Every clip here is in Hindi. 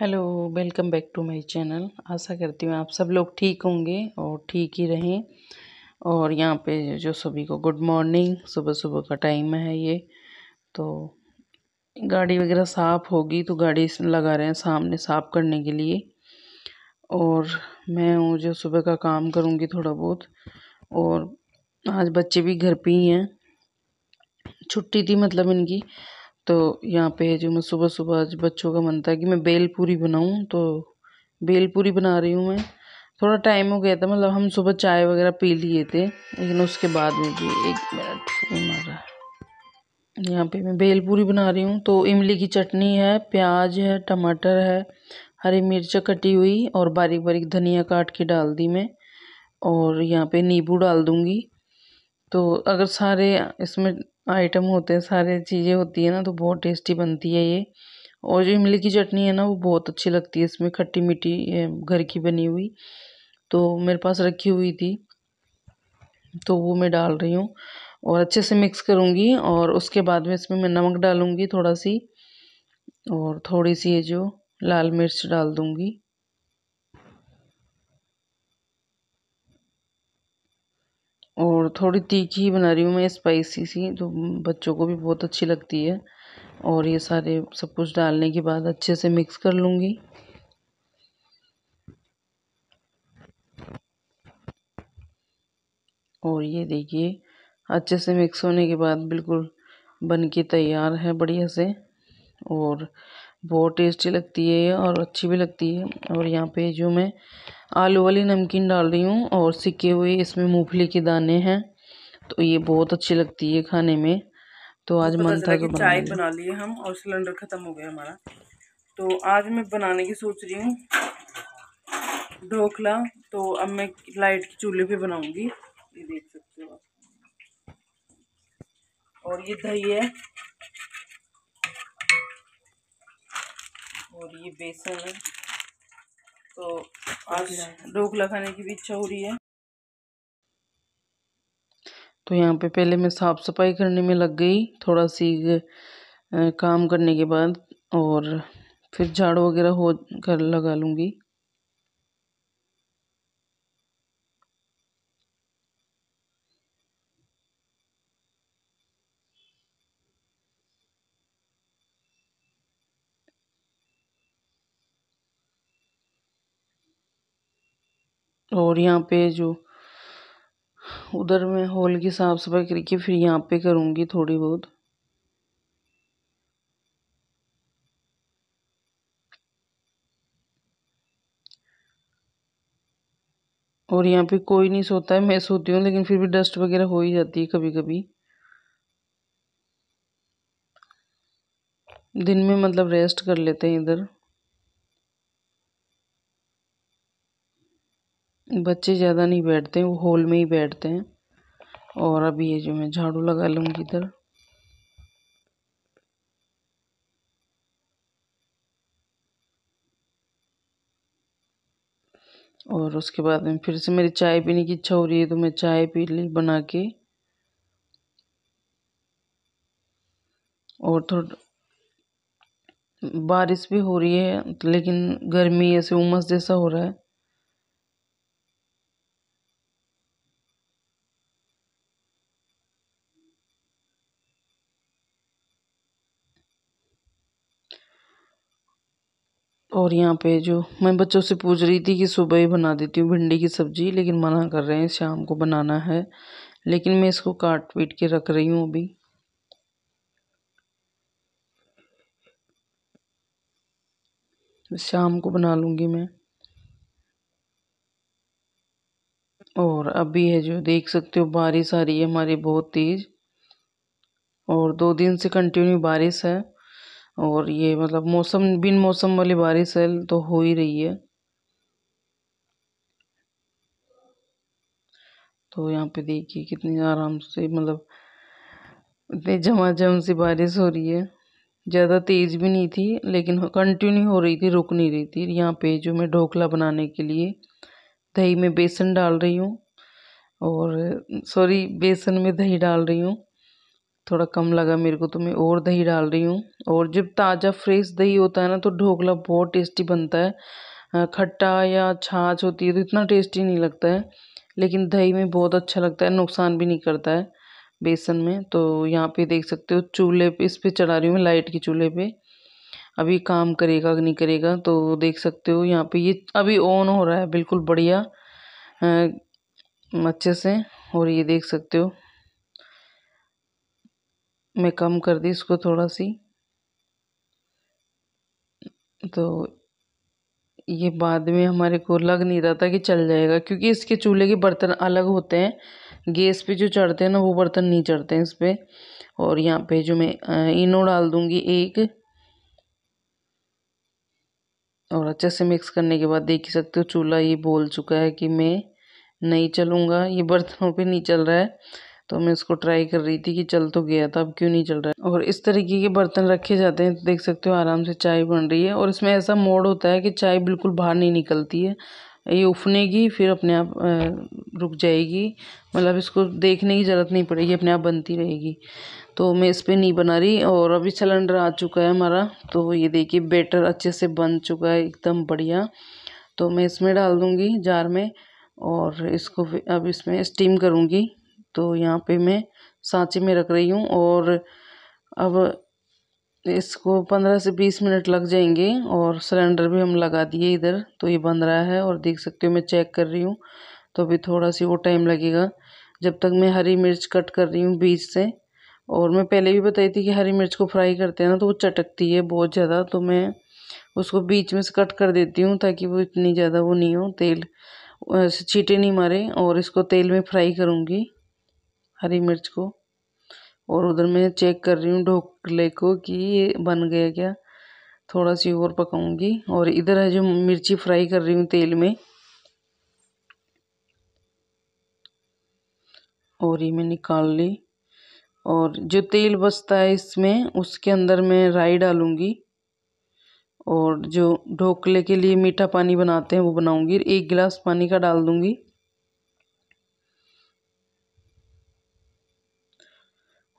Hello welcome back to my channel आशा करती हूँ आप सब लोग ठीक होंगे और ठीक ही रहें और यहाँ पे जो सभी को गुड मॉर्निंग सुबह सुबह का टाइम है ये तो गाड़ी वगैरह साफ़ होगी तो गाड़ी लगा रहे हैं सामने साफ़ करने के लिए और मैं हूँ जो सुबह का काम करूँगी थोड़ा बहुत और आज बच्चे भी घर पे ही हैं छुट्टी थी मतलब इनकी तो यहाँ पे जो मैं सुबह सुबह आज बच्चों का मन था कि मैं बेल पूरी बनाऊँ तो बेल पूरी बना रही हूँ मैं थोड़ा टाइम हो गया था मतलब हम सुबह चाय वगैरह पी लिए थे लेकिन उसके बाद में भी एक मिनट मारा यहाँ पे मैं बेल पूरी बना रही हूँ तो इमली की चटनी है प्याज है टमाटर है हरी मिर्च कटी हुई और बारीक बारीक धनिया काट के डाल दी मैं और यहाँ पे नींबू डाल दूँगी तो अगर सारे इसमें आइटम होते हैं सारे चीज़ें होती है ना तो बहुत टेस्टी बनती है ये और जो इमली की चटनी है ना वो बहुत अच्छी लगती है इसमें खट्टी मीठी घर की बनी हुई तो मेरे पास रखी हुई थी तो वो मैं डाल रही हूँ और अच्छे से मिक्स करूँगी और उसके बाद में इसमें मैं नमक डालूँगी थोड़ा सी और थोड़ी सी ये जो लाल मिर्च डाल दूँगी और थोड़ी तीखी बना रही हूँ मैं स्पाइसी सी तो बच्चों को भी बहुत अच्छी लगती है और ये सारे सब कुछ डालने के बाद अच्छे से मिक्स कर लूँगी और ये देखिए अच्छे से मिक्स होने के बाद बिल्कुल बन के तैयार है बढ़िया से और बहुत टेस्टी लगती है और अच्छी भी लगती है और यहाँ पे जो मैं आलू वाली नमकीन डाल रही हूँ और सिके हुए इसमें मूंगफली के दाने हैं तो ये बहुत अच्छी लगती है खाने में तो आज तो मन था तो कि चाय बना लिए हम और सिलेंडर ख़त्म हो गया हमारा तो आज मैं बनाने की सोच रही हूँ ढोकला तो अब मैं लाइट की चूल्हे पे बनाऊंगी ये देख सकते हो और ये दही है और ये बेसन है तो आज रोक लगाने की भी इच्छा हो रही है तो यहाँ पे पहले मैं साफ़ सफाई करने में लग गई थोड़ा सी काम करने के बाद और फिर झाड़ू वगैरह हो कर लगा लूँगी और यहाँ पे जो उधर मैं हॉल की साफ़ सफाई करके फिर यहाँ पे करूँगी थोड़ी बहुत और यहाँ पे कोई नहीं सोता है मैं सोती हूँ लेकिन फिर भी डस्ट वगैरह हो ही जाती है कभी कभी दिन में मतलब रेस्ट कर लेते हैं इधर बच्चे ज़्यादा नहीं बैठते हैं वो हॉल में ही बैठते हैं और अभी ये जो मैं झाड़ू लगा लूँगी इधर और उसके बाद में फिर से मेरी चाय पीने की इच्छा हो रही है तो मैं चाय पी ली बना के और थोड़ा बारिश भी हो रही है लेकिन गर्मी ऐसे उमस जैसा हो रहा है और यहाँ पे जो मैं बच्चों से पूछ रही थी कि सुबह ही बना देती हूँ भिंडी की सब्जी लेकिन मना कर रहे हैं शाम को बनाना है लेकिन मैं इसको काट पीट के रख रही हूँ अभी शाम को बना लूँगी मैं और अभी है जो देख सकते हो बारिश आ रही है हमारी बहुत तेज़ और दो दिन से कंटिन्यू बारिश है और ये मतलब मौसम बिन मौसम वाली बारिश है तो हो ही रही है तो यहाँ पे देखिए कितनी आराम से मतलब इतनी झमाझम सी बारिश हो रही है ज़्यादा तेज़ भी नहीं थी लेकिन कंटिन्यू हो रही थी रुक नहीं रही थी यहाँ पे जो मैं ढोकला बनाने के लिए दही में बेसन डाल रही हूँ और सॉरी बेसन में दही डाल रही हूँ थोड़ा कम लगा मेरे को तो मैं और दही डाल रही हूँ और जब ताज़ा फ्रेश दही होता है ना तो ढोकला बहुत टेस्टी बनता है खट्टा या छाछ होती है तो इतना टेस्टी नहीं लगता है लेकिन दही में बहुत अच्छा लगता है नुकसान भी नहीं करता है बेसन में तो यहाँ पे देख सकते हो चूल्हे पे इस पर चढ़ा रही हूँ मैं लाइट के चूल्हे पे अभी काम करेगा नहीं करेगा तो देख सकते हो यहाँ पे ये अभी ऑन हो रहा है बिल्कुल बढ़िया अच्छे से और ये देख सकते हो मैं कम कर दी इसको थोड़ा सी तो ये बाद में हमारे को लग नहीं रहा था कि चल जाएगा क्योंकि इसके चूल्हे के बर्तन अलग होते हैं गैस पे जो चढ़ते हैं ना वो बर्तन नहीं चढ़ते हैं इस पर और यहाँ पे जो मैं इनो डाल दूँगी एक और अच्छे से मिक्स करने के बाद देख ही सकते हो चूल्हा ये बोल चुका है कि मैं नहीं चलूँगा ये बर्तनों पे नहीं चल रहा है तो मैं इसको ट्राई कर रही थी कि चल तो गया था अब क्यों नहीं चल रहा है और इस तरीके के बर्तन रखे जाते हैं देख सकते हो आराम से चाय बन रही है और इसमें ऐसा मोड होता है कि चाय बिल्कुल बाहर नहीं निकलती है ये उफनेगी फिर अपने आप रुक जाएगी मतलब इसको देखने की ज़रूरत नहीं पड़ेगी अपने आप बनती रहेगी तो मैं इस पर नहीं बना रही और अभी सिलेंडर आ चुका है हमारा तो ये देखिए बेटर अच्छे से बन चुका है एकदम बढ़िया तो मैं इसमें डाल दूँगी जार में और इसको अब इसमें स्टीम करूँगी तो यहाँ पे मैं सांचे में रख रही हूँ और अब इसको पंद्रह से बीस मिनट लग जाएंगे और सिलेंडर भी हम लगा दिए इधर तो ये बन रहा है और देख सकते हो मैं चेक कर रही हूँ तो अभी थोड़ा सी वो टाइम लगेगा जब तक मैं हरी मिर्च कट कर रही हूँ बीज से और मैं पहले भी बताई थी कि हरी मिर्च को फ्राई करते हैं ना तो वो चटकती है बहुत ज़्यादा तो मैं उसको बीच में से कट कर देती हूँ ताकि वो इतनी ज़्यादा वो नहीं हो तेल छीटे नहीं मारे और इसको तेल में फ्राई करूँगी हरी मिर्च को और उधर मैं चेक कर रही हूँ ढोकले को कि ये बन गया क्या थोड़ा सी और पकाऊंगी और इधर है जो मिर्ची फ्राई कर रही हूँ तेल में और ये मैं निकाल ली और जो तेल बचता है इसमें उसके अंदर मैं राई डालूंगी और जो ढोकले के लिए मीठा पानी बनाते हैं वो बनाऊंगी एक गिलास पानी का डाल दूंगी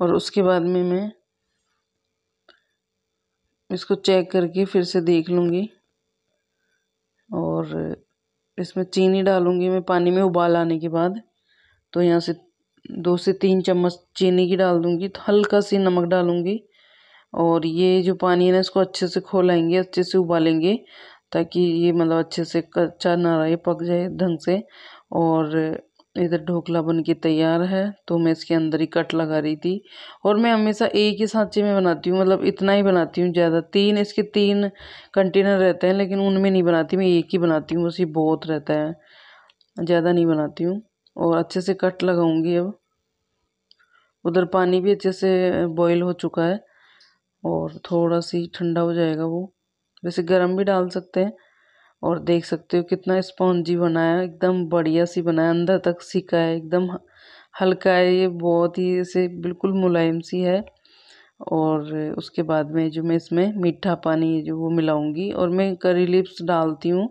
और उसके बाद में मैं इसको चेक करके फिर से देख लूँगी और इसमें चीनी डालूँगी मैं पानी में उबाल आने के बाद तो यहाँ से दो से तीन चम्मच चीनी की डाल दूँगी तो हल्का सी नमक डालूँगी और ये जो पानी है ना इसको अच्छे से खोलाएंगे अच्छे से उबालेंगे ताकि ये मतलब अच्छे से कच्चा ना रहे पक जाए ढंग से और इधर ढोकला बन के तैयार है तो मैं इसके अंदर ही कट लगा रही थी और मैं हमेशा एक ही सांचे में बनाती हूँ मतलब इतना ही बनाती हूँ ज़्यादा तीन इसके तीन कंटेनर रहते हैं लेकिन उनमें नहीं बनाती मैं एक ही बनाती हूँ बस ये बहुत रहता है ज़्यादा नहीं बनाती हूँ और अच्छे से कट लगाऊँगी अब उधर पानी भी अच्छे से बॉयल हो चुका है और थोड़ा सी ठंडा हो जाएगा वो वैसे गर्म भी डाल सकते हैं और देख सकते हो कितना स्पॉन्जी बनाया एकदम बढ़िया सी बनाया अंदर तक सिका है एकदम हल्का है ये बहुत ही ऐसे बिल्कुल मुलायम सी है और उसके बाद में जो मैं इसमें मीठा पानी जो वो मिलाऊंगी और मैं करी लिप्स डालती हूँ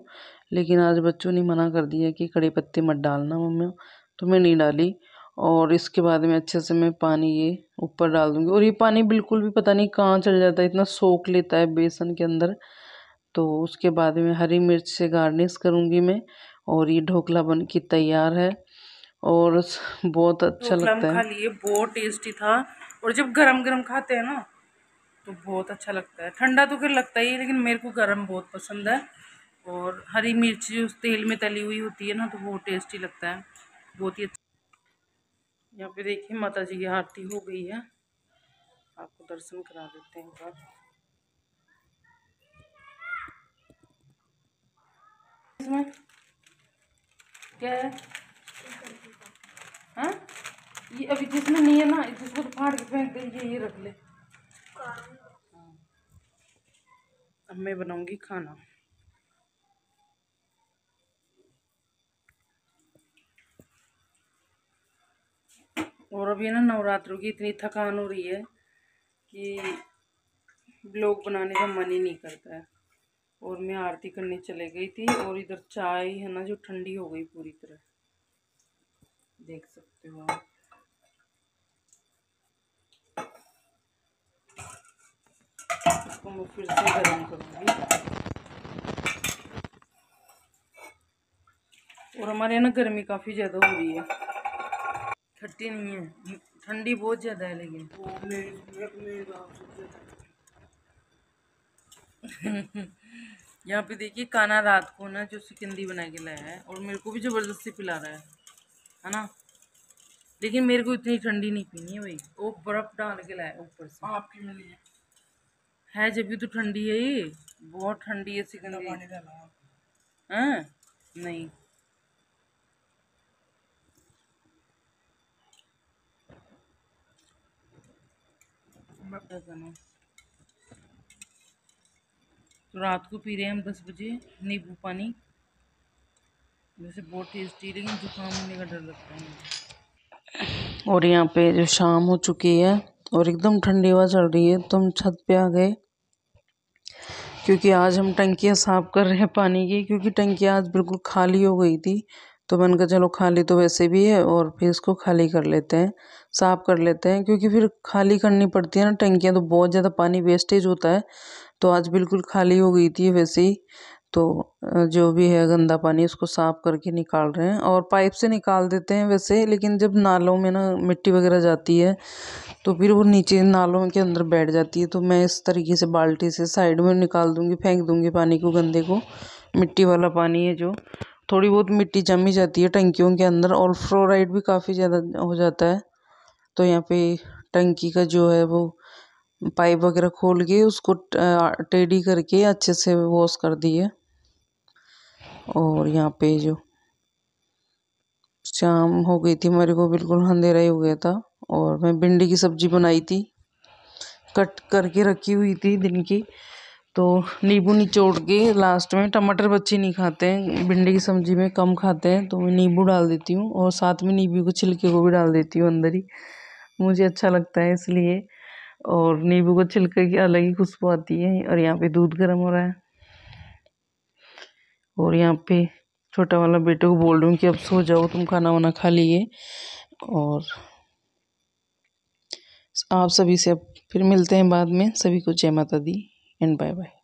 लेकिन आज बच्चों ने मना कर दिया कि कड़े पत्ते मत डालना मम्मी तो मैं नहीं डाली और इसके बाद में अच्छे से मैं पानी ये ऊपर डाल दूँगी और ये पानी बिल्कुल भी पता नहीं कहाँ चल जाता है इतना सोख लेता है बेसन के अंदर तो उसके बाद में हरी मिर्च से गार्निश करूँगी मैं और ये ढोकला बन के तैयार है और बहुत अच्छा लगता है खा लिए बहुत टेस्टी था और जब गरम गरम खाते हैं ना तो बहुत अच्छा लगता है ठंडा तो फिर लगता ही है लेकिन मेरे को गरम बहुत पसंद है और हरी मिर्च उस तेल में तली हुई होती है ना तो बहुत टेस्टी लगता है बहुत ही अच्छा यहाँ पे देखिए माता जी की आरती हो गई है आपको दर्शन करा देते हैं इसमें क्या है हाँ ये अभी जिसमें नहीं है ना जिसको तो फाड़ के फेंक दे ये ये रख ले हाँ। अब मैं बनाऊंगी खाना और अभी ना नवरात्रों की इतनी थकान हो रही है कि ब्लॉग बनाने का मन ही नहीं करता है और मैं आरती करने चले गई थी और इधर चाय है ना जो ठंडी हो गई पूरी तरह देख सकते हो आप इसको मैं फिर से गर्म करूँगी और हमारे यहाँ ना गर्मी काफ़ी ज़्यादा हो रही है ठट्टी नहीं है ठंडी बहुत ज़्यादा है लेकिन यहाँ पे देखिए काना रात को ना जो सिकंदी बना के लाया है और मेरे को भी ज़बरदस्ती पिला रहा है है ना लेकिन मेरे को इतनी ठंडी नहीं पीनी है भाई वो बर्फ़ डाल के लाया ऊपर से आपकी मिली है है जब भी तो ठंडी है ये बहुत ठंडी है सिकंदी है हाँ? नहीं मैं रात को पी रहे हैं हम दस बजे नींबू पानी वैसे बहुत टेस्टी लेकिन जुकाम होने का डर लगता है और यहाँ पे जो शाम हो चुकी है और एकदम ठंडी हवा चल रही है तो हम छत पे आ गए क्योंकि आज हम टंकियाँ साफ़ कर रहे हैं पानी की क्योंकि टंकियाँ आज बिल्कुल खाली हो गई थी तो मैंने कहा चलो खाली तो वैसे भी है और फिर इसको खाली कर लेते हैं साफ़ कर लेते हैं क्योंकि फिर खाली करनी पड़ती है ना टंकियाँ तो बहुत ज़्यादा पानी वेस्टेज होता है तो आज बिल्कुल खाली हो गई थी वैसे ही तो जो भी है गंदा पानी उसको साफ करके निकाल रहे हैं और पाइप से निकाल देते हैं वैसे लेकिन जब नालों में ना मिट्टी वगैरह जाती है तो फिर वो नीचे नालों के अंदर बैठ जाती है तो मैं इस तरीके से बाल्टी से साइड में निकाल दूँगी फेंक दूँगी पानी को गंदे को मिट्टी वाला पानी है जो थोड़ी बहुत मिट्टी जमी जाती है टंकियों के अंदर और फ्लोराइड भी काफ़ी ज़्यादा हो जाता है तो यहाँ पे टंकी का जो है वो पाइप वगैरह खोल के उसको टेढ़ी करके अच्छे से वॉश कर दिए और यहाँ पे जो शाम हो गई थी मेरे को बिल्कुल अंधेरा ही हो गया था और मैं भिंडी की सब्जी बनाई थी कट करके रखी हुई थी दिन की तो नींबू निचोड़ के लास्ट में टमाटर बच्चे नहीं खाते हैं भिंडी की सब्जी में कम खाते हैं तो मैं नींबू डाल देती हूँ और साथ में नींबू को छिलके को भी डाल देती हूँ अंदर ही मुझे अच्छा लगता है इसलिए और नींबू को छिलके की अलग ही खुशबू आती है और यहाँ पे दूध गर्म हो रहा है और यहाँ पे छोटा वाला बेटे को बोल रहा हूँ कि अब सो जाओ तुम खाना वाना खा लिए और आप सभी से अब फिर मिलते हैं बाद में सभी को जय माता दी एंड बाय बाय